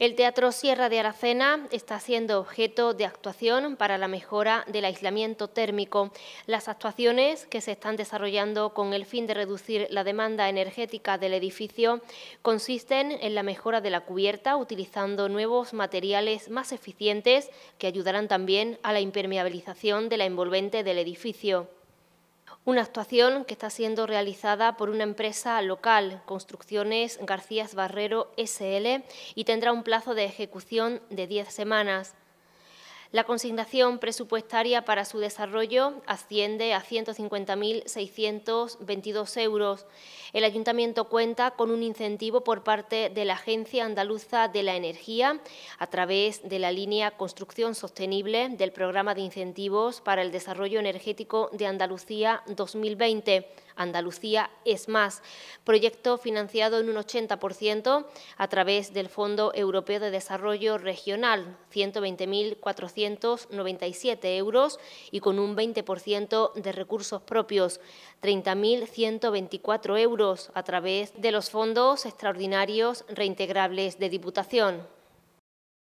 El Teatro Sierra de Aracena está siendo objeto de actuación para la mejora del aislamiento térmico. Las actuaciones que se están desarrollando con el fin de reducir la demanda energética del edificio consisten en la mejora de la cubierta utilizando nuevos materiales más eficientes que ayudarán también a la impermeabilización de la envolvente del edificio. Una actuación que está siendo realizada por una empresa local, Construcciones Garcías Barrero SL, y tendrá un plazo de ejecución de 10 semanas. La consignación presupuestaria para su desarrollo asciende a 150.622 euros. El Ayuntamiento cuenta con un incentivo por parte de la Agencia Andaluza de la Energía a través de la línea Construcción Sostenible del Programa de Incentivos para el Desarrollo Energético de Andalucía 2020. Andalucía es más, proyecto financiado en un 80% a través del Fondo Europeo de Desarrollo Regional, 120.497 euros y con un 20% de recursos propios, 30.124 euros a través de los fondos extraordinarios reintegrables de Diputación.